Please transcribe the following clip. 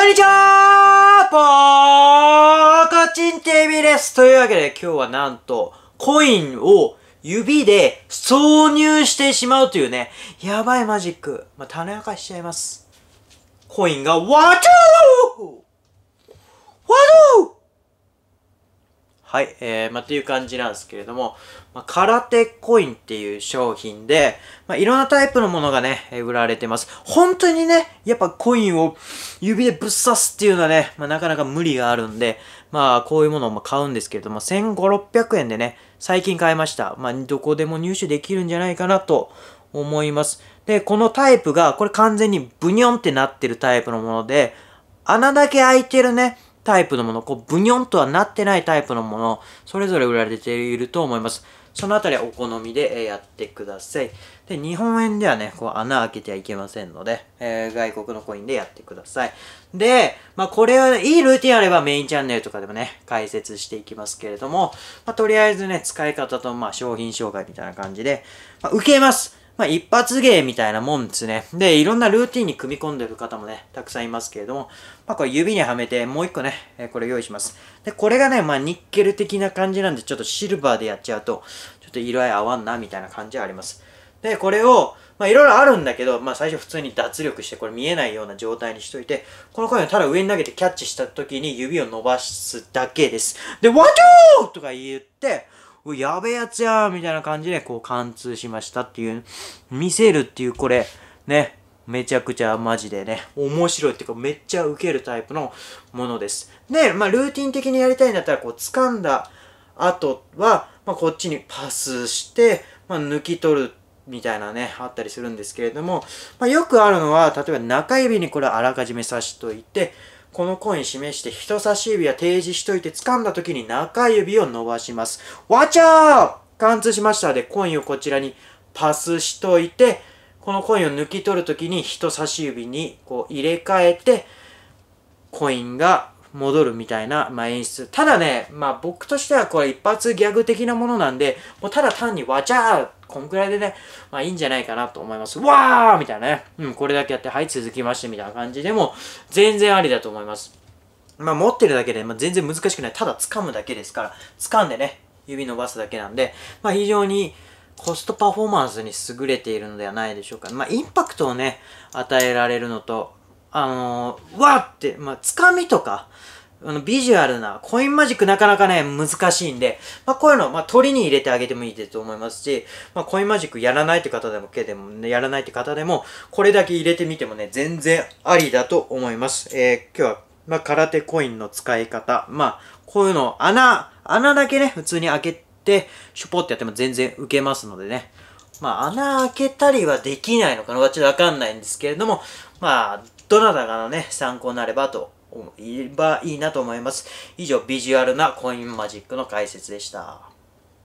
こんにちはポーコチン TV ですというわけで今日はなんとコインを指で挿入してしまうというね、やばいマジック。まあ、種明かしちゃいます。コインがワチョーはい、えー、まあ、という感じなんですけれども、まあ、空手コインっていう商品で、まあ、いろんなタイプのものがね、え売られてます。本当にね、やっぱコインを指でぶっ刺すっていうのはね、まあ、なかなか無理があるんで、まあ、こういうものを買うんですけれども、1500、600円でね、最近買いました。まあ、どこでも入手できるんじゃないかなと思います。で、このタイプが、これ完全にブニョンってなってるタイプのもので、穴だけ開いてるね、タイプのもの、こう、ブニョンとはなってないタイプのもの、それぞれ売られていると思います。そのあたりはお好みでやってください。で、日本円ではね、こう穴開けてはいけませんので、えー、外国のコインでやってください。で、まあこれは、いいルーティンあればメインチャンネルとかでもね、解説していきますけれども、まあとりあえずね、使い方とまあ商品紹介みたいな感じで、まあ、受けますまあ、一発芸みたいなもんですね。で、いろんなルーティンに組み込んでる方もね、たくさんいますけれども、まあ、これ指にはめて、もう一個ね、えこれ用意します。で、これがね、まあ、ニッケル的な感じなんで、ちょっとシルバーでやっちゃうと、ちょっと色合い合わんな、みたいな感じはあります。で、これを、まあ、いろいろあるんだけど、まあ、最初普通に脱力して、これ見えないような状態にしといて、このコインをただ上に投げてキャッチした時に指を伸ばすだけです。で、ワンチョーとか言って、やべえやつやみたいな感じで、こう、貫通しましたっていう、見せるっていう、これ、ね、めちゃくちゃマジでね、面白いっていうか、めっちゃウケるタイプのものです。で、まあ、ルーティン的にやりたいんだったら、こう、掴んだ後は、まあ、こっちにパスして、まあ、抜き取るみたいなね、あったりするんですけれども、まあ、よくあるのは、例えば中指にこれあらかじめ刺しといて、このコイン示して人差し指は提示しといて掴んだ時に中指を伸ばします。わちゃー貫通しましたでコインをこちらにパスしといて、このコインを抜き取る時に人差し指にこう入れ替えて、コインが戻るみたいな、まあ、演出。ただね、まあ僕としてはこれ一発ギャグ的なものなんで、もうただ単にわちゃーこんくらいでね、まあいいんじゃないかなと思います。わーみたいなね。うん、これだけやって、はい、続きましてみたいな感じでも、全然ありだと思います。まあ持ってるだけで、まあ、全然難しくない。ただ掴むだけですから、掴んでね、指伸ばすだけなんで、まあ非常に、コストパフォーマンスに優れているのではないでしょうか。まあ、インパクトをね、与えられるのと、あのー、わーって、まあ、みとか、あの、ビジュアルな、コインマジックなかなかね、難しいんで、まあ、こういうのまあ、取りに入れてあげてもいいと思いますし、まあ、コインマジックやらないって方でも、けでも、ね、やらないって方でも、これだけ入れてみてもね、全然ありだと思います。えー、今日は、まあ、空手コインの使い方、まあ、こういうの、穴、穴だけね、普通に開けて、シュポってやっても全然受けますのでね。まあ、穴開けたりはできないのかなちょっとわかんないんですけれども、まあ、どなたかのね、参考になればとばいいなと思います。以上、ビジュアルなコインマジックの解説でした。